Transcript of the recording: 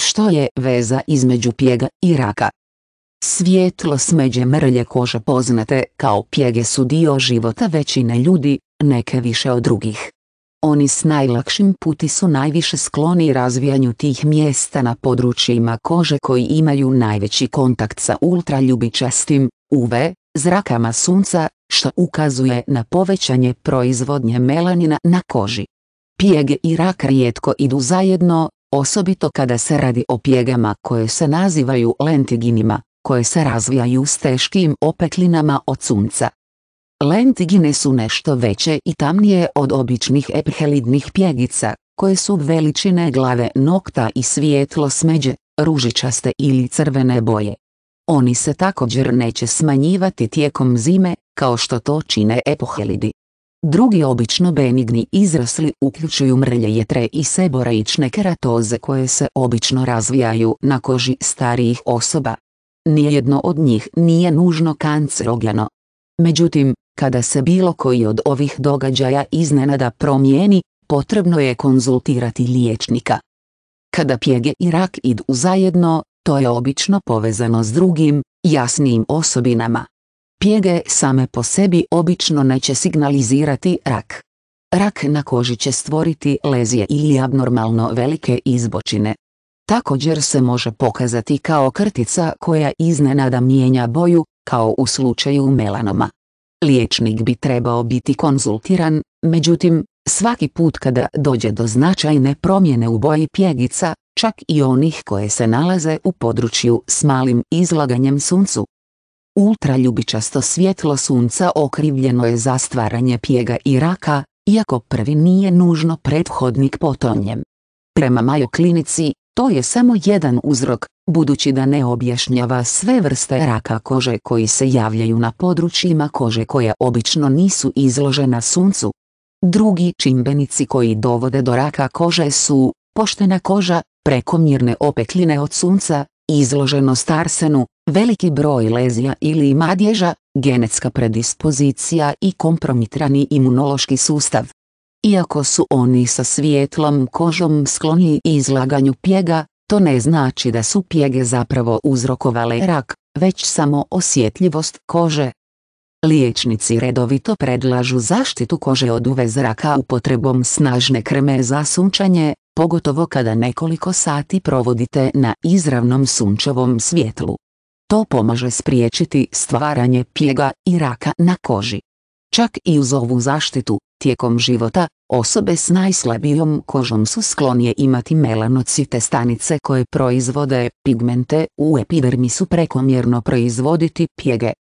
Što je veza između pjega i raka? Svjetlo smeđe mrlje kože poznate kao pjege su dio života većine ljudi, neke više od drugih. Oni s najlakšim puti su najviše skloni razvijanju tih mjesta na područjima kože koji imaju najveći kontakt sa ultraljubičastim, UV, zrakama sunca, što ukazuje na povećanje proizvodnje melanina na koži. Pjege i rak rijetko idu zajedno, osobito kada se radi o pjegama koje se nazivaju lentiginima, koje se razvijaju s teškim opeklinama od sunca. Lentigine su nešto veće i tamnije od običnih ephelidnih pjegica, koje su veličine glave nokta i svijetlo smeđe, ružičaste ili crvene boje. Oni se također neće smanjivati tijekom zime, kao što to čine epohelidi. Drugi obično benigni izrasli uključuju mrlje jetre i seboraične keratoze koje se obično razvijaju na koži starijih osoba. Nijedno od njih nije nužno kancerogeno. Međutim, kada se bilo koji od ovih događaja iznenada promijeni, potrebno je konzultirati liječnika. Kada pjege i rak idu zajedno, to je obično povezano s drugim, jasnijim osobinama. Pjege same po sebi obično neće signalizirati rak. Rak na koži će stvoriti lezije ili abnormalno velike izbočine. Također se može pokazati kao krtica koja iznenada mijenja boju, kao u slučaju melanoma. Liječnik bi trebao biti konzultiran, međutim, svaki put kada dođe do značajne promjene u boji pjegica, čak i onih koje se nalaze u području s malim izlaganjem suncu, Ultraljubičasto svjetlo sunca okrivljeno je za stvaranje pjega i raka, iako prvi nije nužno prethodnik potonjem. Prema Mayo klinici, to je samo jedan uzrok, budući da ne objašnjava sve vrste raka kože koji se javljaju na područjima kože koja obično nisu izložena suncu. Drugi čimbenici koji dovode do raka kože su, poštena koža, prekomjerne opekline od sunca, Izloženost arsenu, veliki broj lezija ili madježa, genetska predispozicija i kompromitrani imunološki sustav. Iako su oni sa svijetlom kožom skloniji izlaganju pjega, to ne znači da su pjege zapravo uzrokovale rak, već samo osjetljivost kože. Liječnici redovito predlažu zaštitu kože od uvez zraka upotrebom snažne kreme za sunčanje, pogotovo kada nekoliko sati provodite na izravnom sunčevom svjetlu. To pomaže spriječiti stvaranje pjega i raka na koži. Čak i uz ovu zaštitu, tijekom života, osobe s najslabijom kožom su sklonije imati melanocite stanice koje proizvode pigmente u epidermisu prekomjerno proizvoditi pjege,